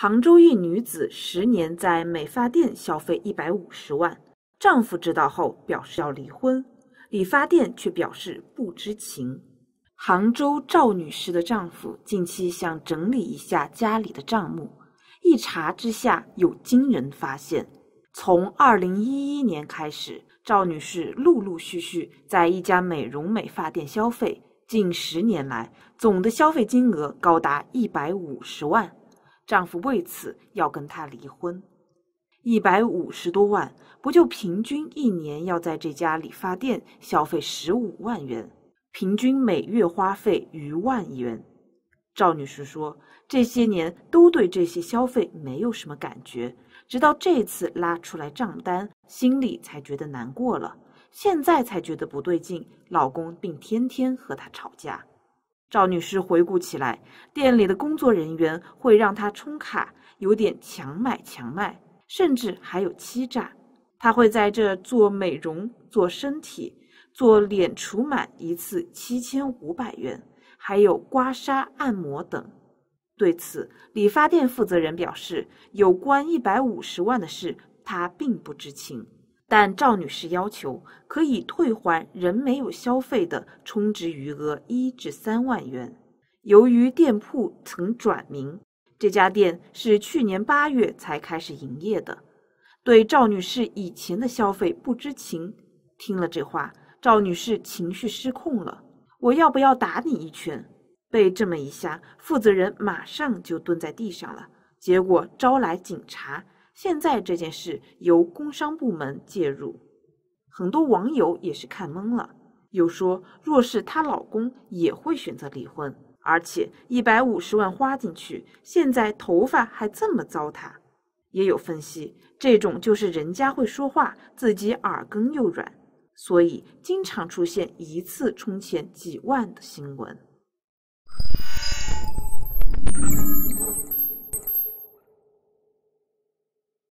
杭州一女子十年在美发店消费一百五十万，丈夫知道后表示要离婚，理发店却表示不知情。杭州赵女士的丈夫近期想整理一下家里的账目，一查之下有惊人发现：从二零一一年开始，赵女士陆陆续续在一家美容美发店消费，近十年来总的消费金额高达一百五十万。丈夫为此要跟她离婚，一百五十多万，不就平均一年要在这家理发店消费十五万元，平均每月花费逾万元。赵女士说，这些年都对这些消费没有什么感觉，直到这次拉出来账单，心里才觉得难过了。现在才觉得不对劲，老公并天天和她吵架。赵女士回顾起来，店里的工作人员会让她充卡，有点强买强卖，甚至还有欺诈。她会在这做美容、做身体、做脸除螨，一次七千五百元，还有刮痧、按摩等。对此，理发店负责人表示，有关一百五十万的事，他并不知情。但赵女士要求可以退还仍没有消费的充值余额一至三万元。由于店铺曾转名，这家店是去年八月才开始营业的，对赵女士以前的消费不知情。听了这话，赵女士情绪失控了。我要不要打你一拳？被这么一下，负责人马上就蹲在地上了，结果招来警察。现在这件事由工商部门介入，很多网友也是看懵了，有说若是她老公也会选择离婚，而且一百五十万花进去，现在头发还这么糟蹋。也有分析，这种就是人家会说话，自己耳根又软，所以经常出现一次充钱几万的新闻。